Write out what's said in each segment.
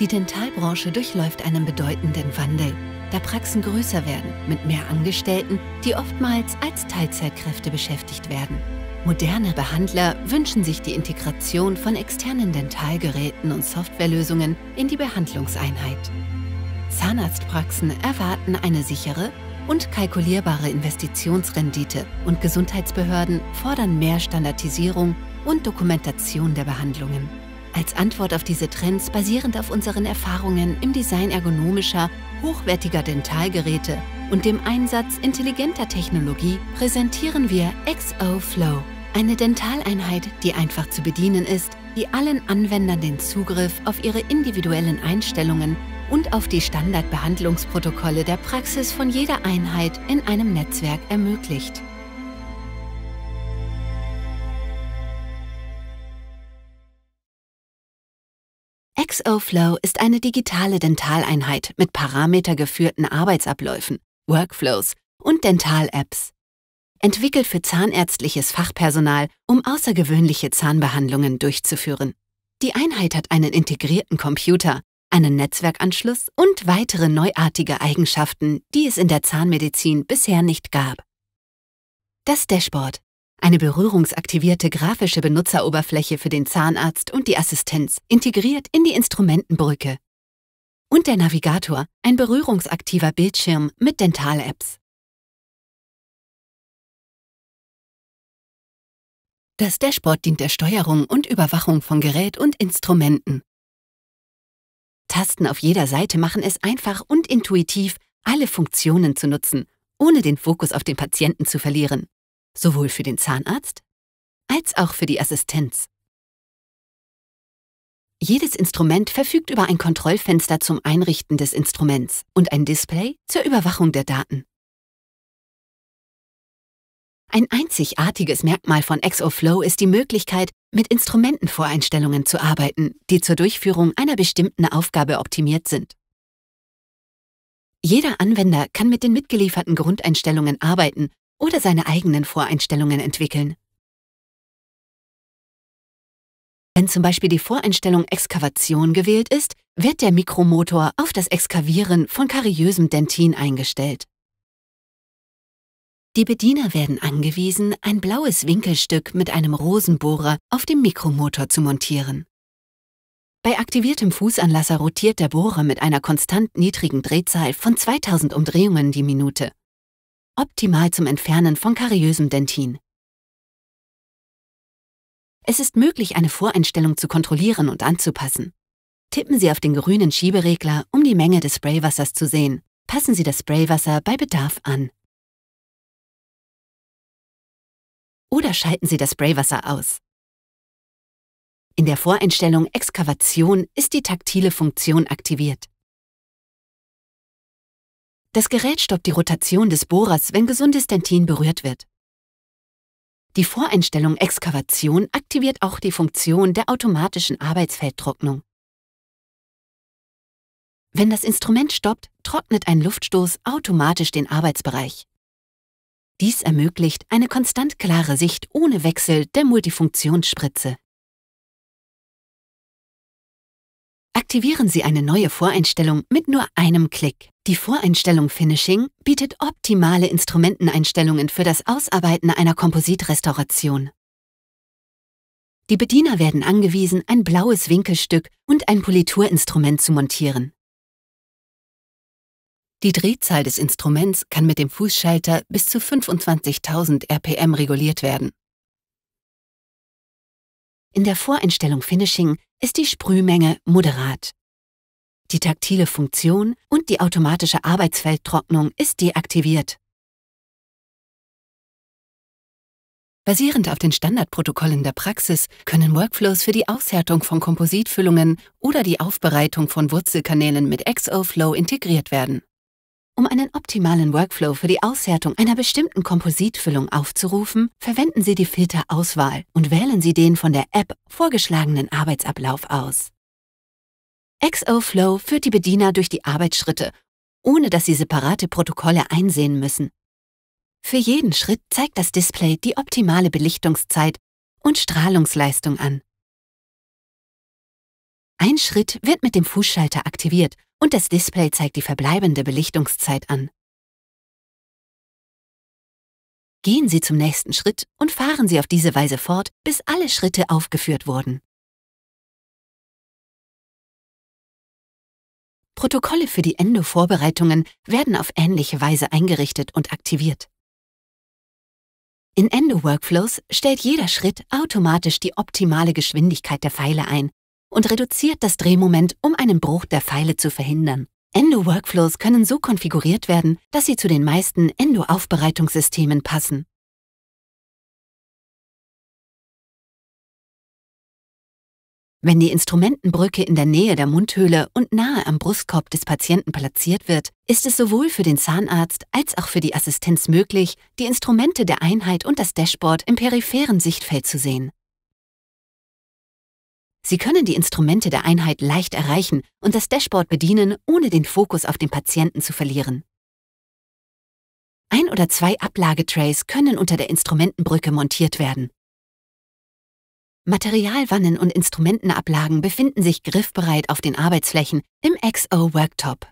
Die Dentalbranche durchläuft einen bedeutenden Wandel, da Praxen größer werden, mit mehr Angestellten, die oftmals als Teilzeitkräfte beschäftigt werden. Moderne Behandler wünschen sich die Integration von externen Dentalgeräten und Softwarelösungen in die Behandlungseinheit. Zahnarztpraxen erwarten eine sichere und kalkulierbare Investitionsrendite und Gesundheitsbehörden fordern mehr Standardisierung und Dokumentation der Behandlungen. Als Antwort auf diese Trends, basierend auf unseren Erfahrungen im Design ergonomischer, hochwertiger Dentalgeräte und dem Einsatz intelligenter Technologie, präsentieren wir XO Flow, eine Dentaleinheit, die einfach zu bedienen ist, die allen Anwendern den Zugriff auf ihre individuellen Einstellungen und auf die Standardbehandlungsprotokolle der Praxis von jeder Einheit in einem Netzwerk ermöglicht. XO Flow ist eine digitale Dentaleinheit mit parametergeführten Arbeitsabläufen, Workflows und Dental-Apps. Entwickelt für zahnärztliches Fachpersonal, um außergewöhnliche Zahnbehandlungen durchzuführen. Die Einheit hat einen integrierten Computer, einen Netzwerkanschluss und weitere neuartige Eigenschaften, die es in der Zahnmedizin bisher nicht gab. Das Dashboard eine berührungsaktivierte grafische Benutzeroberfläche für den Zahnarzt und die Assistenz, integriert in die Instrumentenbrücke. Und der Navigator, ein berührungsaktiver Bildschirm mit Dental-Apps. Das Dashboard dient der Steuerung und Überwachung von Gerät und Instrumenten. Tasten auf jeder Seite machen es einfach und intuitiv, alle Funktionen zu nutzen, ohne den Fokus auf den Patienten zu verlieren sowohl für den Zahnarzt als auch für die Assistenz. Jedes Instrument verfügt über ein Kontrollfenster zum Einrichten des Instruments und ein Display zur Überwachung der Daten. Ein einzigartiges Merkmal von XOFlow ist die Möglichkeit, mit Instrumentenvoreinstellungen zu arbeiten, die zur Durchführung einer bestimmten Aufgabe optimiert sind. Jeder Anwender kann mit den mitgelieferten Grundeinstellungen arbeiten oder seine eigenen Voreinstellungen entwickeln. Wenn zum Beispiel die Voreinstellung Exkavation gewählt ist, wird der Mikromotor auf das Exkavieren von kariösem Dentin eingestellt. Die Bediener werden angewiesen, ein blaues Winkelstück mit einem Rosenbohrer auf dem Mikromotor zu montieren. Bei aktiviertem Fußanlasser rotiert der Bohrer mit einer konstant niedrigen Drehzahl von 2000 Umdrehungen die Minute optimal zum Entfernen von kariösem Dentin. Es ist möglich, eine Voreinstellung zu kontrollieren und anzupassen. Tippen Sie auf den grünen Schieberegler, um die Menge des Spraywassers zu sehen. Passen Sie das Spraywasser bei Bedarf an. Oder schalten Sie das Spraywasser aus. In der Voreinstellung Exkavation ist die taktile Funktion aktiviert. Das Gerät stoppt die Rotation des Bohrers, wenn gesundes Dentin berührt wird. Die Voreinstellung Exkavation aktiviert auch die Funktion der automatischen Arbeitsfeldtrocknung. Wenn das Instrument stoppt, trocknet ein Luftstoß automatisch den Arbeitsbereich. Dies ermöglicht eine konstant klare Sicht ohne Wechsel der Multifunktionsspritze. Aktivieren Sie eine neue Voreinstellung mit nur einem Klick. Die Voreinstellung Finishing bietet optimale Instrumenteneinstellungen für das Ausarbeiten einer Kompositrestauration. Die Bediener werden angewiesen, ein blaues Winkelstück und ein Politurinstrument zu montieren. Die Drehzahl des Instruments kann mit dem Fußschalter bis zu 25.000 RPM reguliert werden. In der Voreinstellung Finishing ist die Sprühmenge moderat. Die taktile Funktion und die automatische Arbeitsfeldtrocknung ist deaktiviert. Basierend auf den Standardprotokollen der Praxis können Workflows für die Aushärtung von Kompositfüllungen oder die Aufbereitung von Wurzelkanälen mit XO-Flow integriert werden. Um einen optimalen Workflow für die Aushärtung einer bestimmten Kompositfüllung aufzurufen, verwenden Sie die Filterauswahl und wählen Sie den von der App vorgeschlagenen Arbeitsablauf aus. XO Flow führt die Bediener durch die Arbeitsschritte, ohne dass sie separate Protokolle einsehen müssen. Für jeden Schritt zeigt das Display die optimale Belichtungszeit und Strahlungsleistung an. Ein Schritt wird mit dem Fußschalter aktiviert und das Display zeigt die verbleibende Belichtungszeit an. Gehen Sie zum nächsten Schritt und fahren Sie auf diese Weise fort, bis alle Schritte aufgeführt wurden. Protokolle für die Endo-Vorbereitungen werden auf ähnliche Weise eingerichtet und aktiviert. In Endo-Workflows stellt jeder Schritt automatisch die optimale Geschwindigkeit der Pfeile ein und reduziert das Drehmoment, um einen Bruch der Pfeile zu verhindern. Endo-Workflows können so konfiguriert werden, dass sie zu den meisten Endo-Aufbereitungssystemen passen. Wenn die Instrumentenbrücke in der Nähe der Mundhöhle und nahe am Brustkorb des Patienten platziert wird, ist es sowohl für den Zahnarzt als auch für die Assistenz möglich, die Instrumente der Einheit und das Dashboard im peripheren Sichtfeld zu sehen. Sie können die Instrumente der Einheit leicht erreichen und das Dashboard bedienen, ohne den Fokus auf den Patienten zu verlieren. Ein oder zwei Ablagetrays können unter der Instrumentenbrücke montiert werden. Materialwannen und Instrumentenablagen befinden sich griffbereit auf den Arbeitsflächen im XO Worktop.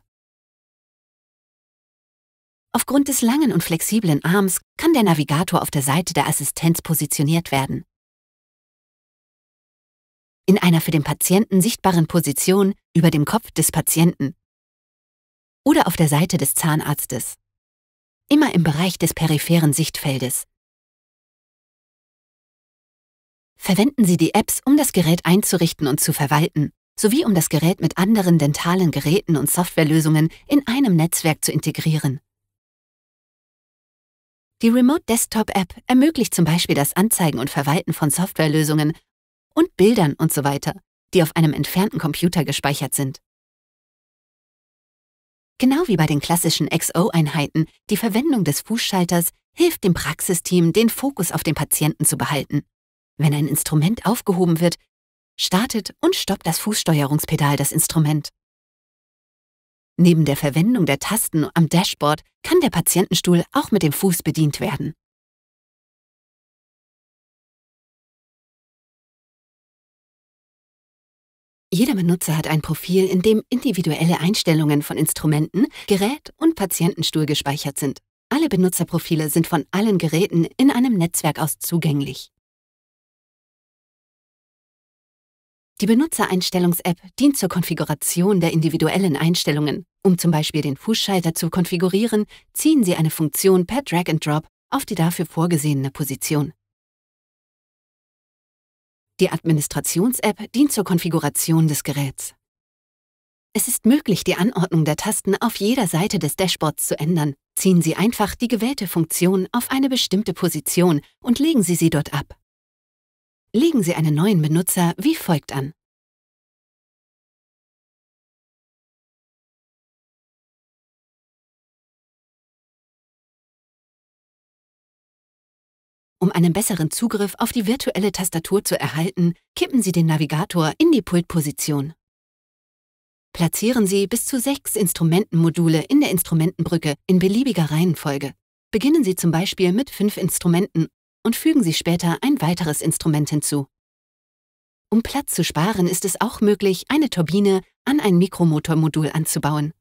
Aufgrund des langen und flexiblen Arms kann der Navigator auf der Seite der Assistenz positioniert werden. In einer für den Patienten sichtbaren Position über dem Kopf des Patienten oder auf der Seite des Zahnarztes. Immer im Bereich des peripheren Sichtfeldes, verwenden Sie die Apps, um das Gerät einzurichten und zu verwalten, sowie um das Gerät mit anderen dentalen Geräten und Softwarelösungen in einem Netzwerk zu integrieren. Die Remote Desktop App ermöglicht zum Beispiel das Anzeigen und Verwalten von Softwarelösungen und Bildern und so weiter, die auf einem entfernten Computer gespeichert sind. Genau wie bei den klassischen XO-Einheiten, die Verwendung des Fußschalters hilft dem Praxisteam, den Fokus auf den Patienten zu behalten. Wenn ein Instrument aufgehoben wird, startet und stoppt das Fußsteuerungspedal das Instrument. Neben der Verwendung der Tasten am Dashboard kann der Patientenstuhl auch mit dem Fuß bedient werden. Jeder Benutzer hat ein Profil, in dem individuelle Einstellungen von Instrumenten, Gerät und Patientenstuhl gespeichert sind. Alle Benutzerprofile sind von allen Geräten in einem Netzwerk aus zugänglich. Die Benutzereinstellungs-App dient zur Konfiguration der individuellen Einstellungen. Um zum Beispiel den Fußschalter zu konfigurieren, ziehen Sie eine Funktion per Drag and Drop auf die dafür vorgesehene Position. Die Administrations-App dient zur Konfiguration des Geräts. Es ist möglich, die Anordnung der Tasten auf jeder Seite des Dashboards zu ändern. Ziehen Sie einfach die gewählte Funktion auf eine bestimmte Position und legen Sie sie dort ab. Legen Sie einen neuen Benutzer wie folgt an. Um einen besseren Zugriff auf die virtuelle Tastatur zu erhalten, kippen Sie den Navigator in die Pultposition. Platzieren Sie bis zu sechs Instrumentenmodule in der Instrumentenbrücke in beliebiger Reihenfolge. Beginnen Sie zum Beispiel mit fünf Instrumenten und fügen Sie später ein weiteres Instrument hinzu. Um Platz zu sparen, ist es auch möglich, eine Turbine an ein Mikromotormodul anzubauen.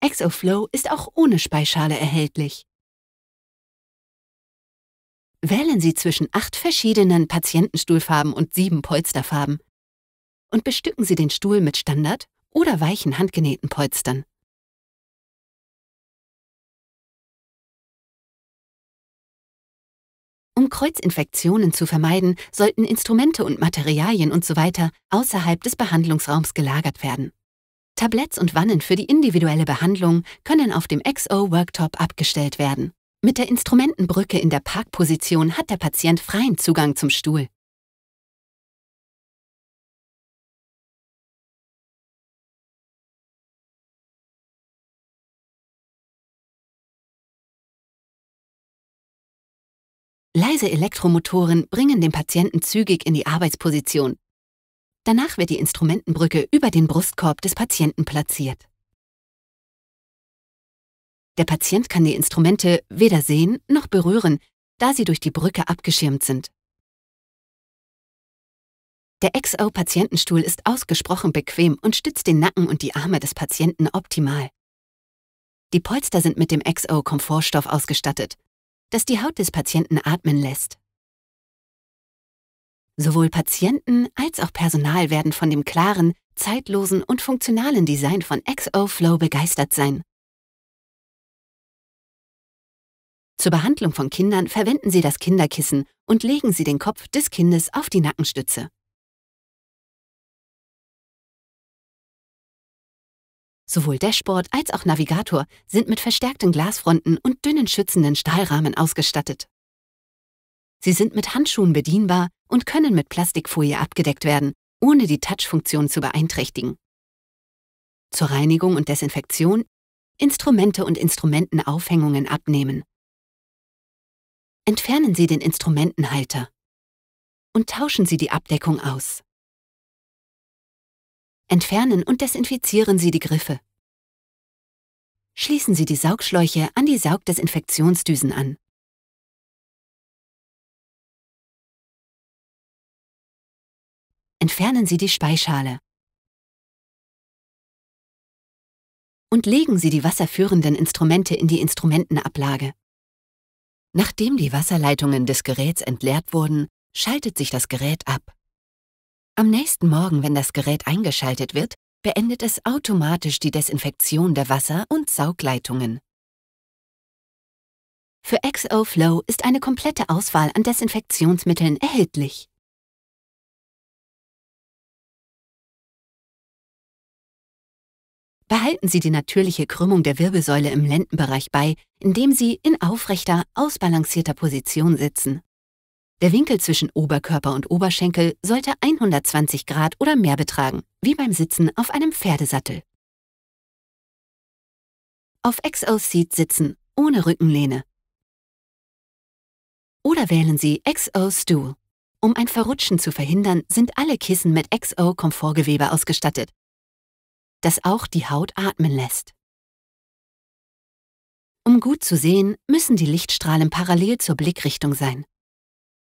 ExoFlow ist auch ohne Speischale erhältlich. Wählen Sie zwischen acht verschiedenen Patientenstuhlfarben und sieben Polsterfarben und bestücken Sie den Stuhl mit Standard- oder weichen handgenähten Polstern. Kreuzinfektionen zu vermeiden, sollten Instrumente und Materialien usw. So außerhalb des Behandlungsraums gelagert werden. Tabletts und Wannen für die individuelle Behandlung können auf dem XO-Worktop abgestellt werden. Mit der Instrumentenbrücke in der Parkposition hat der Patient freien Zugang zum Stuhl. Leise Elektromotoren bringen den Patienten zügig in die Arbeitsposition. Danach wird die Instrumentenbrücke über den Brustkorb des Patienten platziert. Der Patient kann die Instrumente weder sehen noch berühren, da sie durch die Brücke abgeschirmt sind. Der XO-Patientenstuhl ist ausgesprochen bequem und stützt den Nacken und die Arme des Patienten optimal. Die Polster sind mit dem XO-Komfortstoff ausgestattet das die Haut des Patienten atmen lässt. Sowohl Patienten als auch Personal werden von dem klaren, zeitlosen und funktionalen Design von XO-Flow begeistert sein. Zur Behandlung von Kindern verwenden Sie das Kinderkissen und legen Sie den Kopf des Kindes auf die Nackenstütze. Sowohl Dashboard als auch Navigator sind mit verstärkten Glasfronten und dünnen schützenden Stahlrahmen ausgestattet. Sie sind mit Handschuhen bedienbar und können mit Plastikfolie abgedeckt werden, ohne die Touchfunktion zu beeinträchtigen. Zur Reinigung und Desinfektion Instrumente und Instrumentenaufhängungen abnehmen. Entfernen Sie den Instrumentenhalter und tauschen Sie die Abdeckung aus. Entfernen und desinfizieren Sie die Griffe. Schließen Sie die Saugschläuche an die Saugdesinfektionsdüsen an. Entfernen Sie die Speischale. Und legen Sie die wasserführenden Instrumente in die Instrumentenablage. Nachdem die Wasserleitungen des Geräts entleert wurden, schaltet sich das Gerät ab. Am nächsten Morgen, wenn das Gerät eingeschaltet wird, beendet es automatisch die Desinfektion der Wasser- und Saugleitungen. Für XO Flow ist eine komplette Auswahl an Desinfektionsmitteln erhältlich. Behalten Sie die natürliche Krümmung der Wirbelsäule im Lendenbereich bei, indem Sie in aufrechter, ausbalancierter Position sitzen. Der Winkel zwischen Oberkörper und Oberschenkel sollte 120 Grad oder mehr betragen, wie beim Sitzen auf einem Pferdesattel. Auf XO-Seat sitzen, ohne Rückenlehne. Oder wählen Sie XO-Stool. Um ein Verrutschen zu verhindern, sind alle Kissen mit XO-Komfortgewebe ausgestattet, das auch die Haut atmen lässt. Um gut zu sehen, müssen die Lichtstrahlen parallel zur Blickrichtung sein.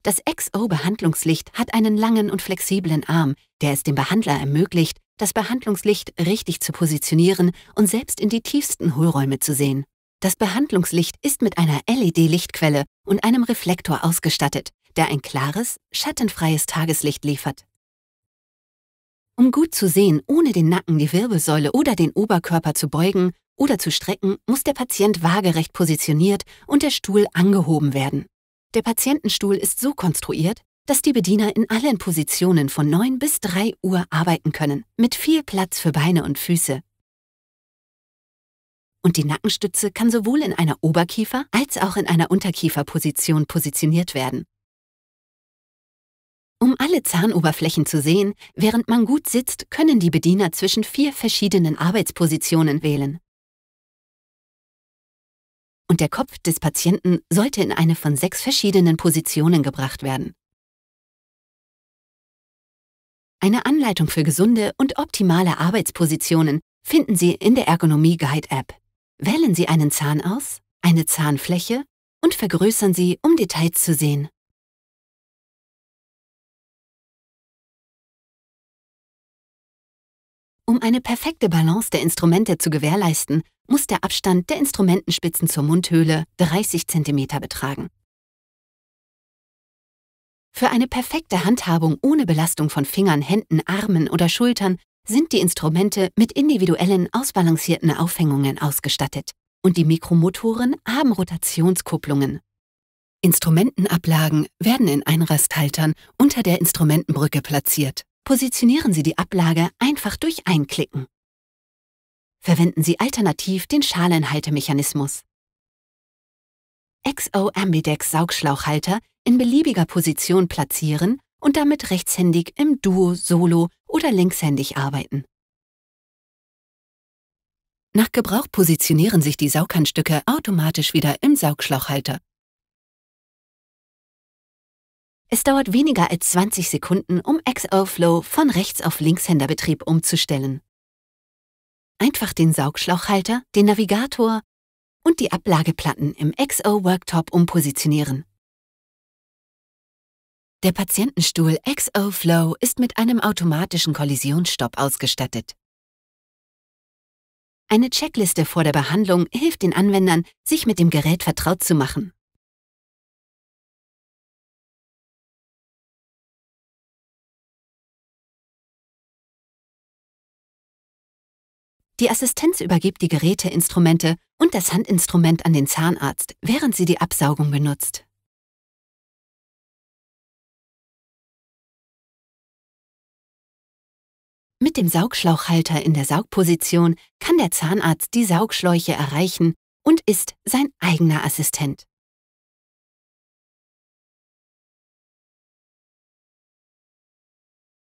Das XO-Behandlungslicht hat einen langen und flexiblen Arm, der es dem Behandler ermöglicht, das Behandlungslicht richtig zu positionieren und selbst in die tiefsten Hohlräume zu sehen. Das Behandlungslicht ist mit einer LED-Lichtquelle und einem Reflektor ausgestattet, der ein klares, schattenfreies Tageslicht liefert. Um gut zu sehen, ohne den Nacken, die Wirbelsäule oder den Oberkörper zu beugen oder zu strecken, muss der Patient waagerecht positioniert und der Stuhl angehoben werden. Der Patientenstuhl ist so konstruiert, dass die Bediener in allen Positionen von 9 bis 3 Uhr arbeiten können, mit viel Platz für Beine und Füße. Und die Nackenstütze kann sowohl in einer Oberkiefer- als auch in einer Unterkieferposition positioniert werden. Um alle Zahnoberflächen zu sehen, während man gut sitzt, können die Bediener zwischen vier verschiedenen Arbeitspositionen wählen und der Kopf des Patienten sollte in eine von sechs verschiedenen Positionen gebracht werden. Eine Anleitung für gesunde und optimale Arbeitspositionen finden Sie in der Ergonomie Guide App. Wählen Sie einen Zahn aus, eine Zahnfläche und vergrößern Sie, um Details zu sehen. Um eine perfekte Balance der Instrumente zu gewährleisten, muss der Abstand der Instrumentenspitzen zur Mundhöhle 30 cm betragen. Für eine perfekte Handhabung ohne Belastung von Fingern, Händen, Armen oder Schultern sind die Instrumente mit individuellen, ausbalancierten Aufhängungen ausgestattet und die Mikromotoren haben Rotationskupplungen. Instrumentenablagen werden in Einrasthaltern unter der Instrumentenbrücke platziert positionieren Sie die Ablage einfach durch Einklicken. Verwenden Sie alternativ den Schalenhaltemechanismus. XO Ambidex Saugschlauchhalter in beliebiger Position platzieren und damit rechtshändig im Duo, Solo oder linkshändig arbeiten. Nach Gebrauch positionieren sich die Saughandstücke automatisch wieder im Saugschlauchhalter. Es dauert weniger als 20 Sekunden, um XO-Flow von Rechts- auf Linkshänderbetrieb umzustellen. Einfach den Saugschlauchhalter, den Navigator und die Ablageplatten im XO Worktop umpositionieren. Der Patientenstuhl XO Flow ist mit einem automatischen Kollisionsstopp ausgestattet. Eine Checkliste vor der Behandlung hilft den Anwendern, sich mit dem Gerät vertraut zu machen. Die Assistenz übergibt die Geräteinstrumente und das Handinstrument an den Zahnarzt, während sie die Absaugung benutzt. Mit dem Saugschlauchhalter in der Saugposition kann der Zahnarzt die Saugschläuche erreichen und ist sein eigener Assistent.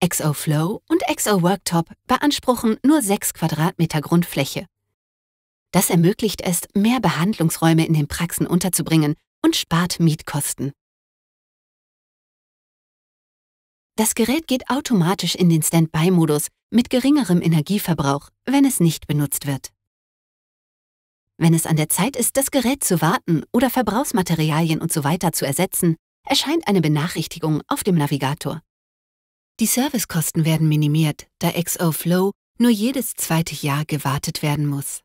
XO Flow und XO Worktop beanspruchen nur 6 Quadratmeter Grundfläche. Das ermöglicht es, mehr Behandlungsräume in den Praxen unterzubringen und spart Mietkosten. Das Gerät geht automatisch in den Standby-Modus mit geringerem Energieverbrauch, wenn es nicht benutzt wird. Wenn es an der Zeit ist, das Gerät zu warten oder Verbrauchsmaterialien usw. So zu ersetzen, erscheint eine Benachrichtigung auf dem Navigator. Die Servicekosten werden minimiert, da XO Flow nur jedes zweite Jahr gewartet werden muss.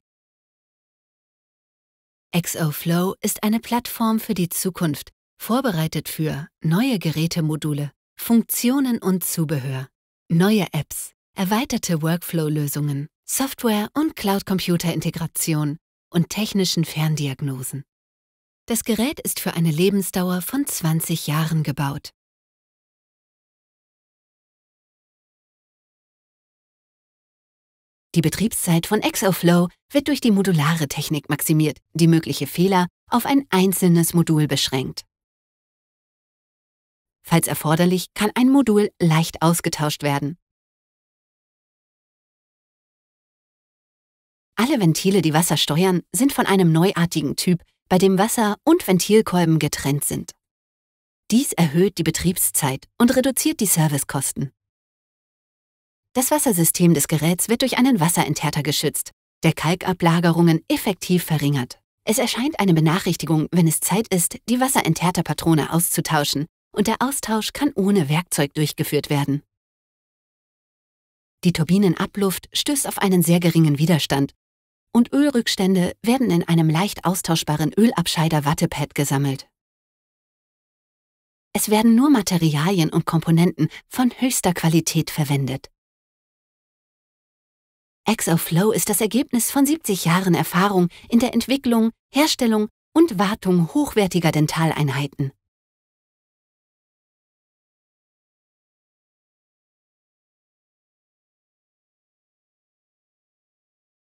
XO Flow ist eine Plattform für die Zukunft, vorbereitet für neue Gerätemodule, Funktionen und Zubehör, neue Apps, erweiterte Workflow-Lösungen, Software- und Cloud-Computer-Integration und technischen Ferndiagnosen. Das Gerät ist für eine Lebensdauer von 20 Jahren gebaut. Die Betriebszeit von ExoFlow wird durch die modulare Technik maximiert, die mögliche Fehler auf ein einzelnes Modul beschränkt. Falls erforderlich, kann ein Modul leicht ausgetauscht werden. Alle Ventile, die Wasser steuern, sind von einem neuartigen Typ, bei dem Wasser und Ventilkolben getrennt sind. Dies erhöht die Betriebszeit und reduziert die Servicekosten. Das Wassersystem des Geräts wird durch einen Wasserenthärter geschützt, der Kalkablagerungen effektiv verringert. Es erscheint eine Benachrichtigung, wenn es Zeit ist, die Wasserenthärterpatrone auszutauschen, und der Austausch kann ohne Werkzeug durchgeführt werden. Die Turbinenabluft stößt auf einen sehr geringen Widerstand und Ölrückstände werden in einem leicht austauschbaren Ölabscheider Wattepad gesammelt. Es werden nur Materialien und Komponenten von höchster Qualität verwendet. ExoFlow ist das Ergebnis von 70 Jahren Erfahrung in der Entwicklung, Herstellung und Wartung hochwertiger Dentaleinheiten.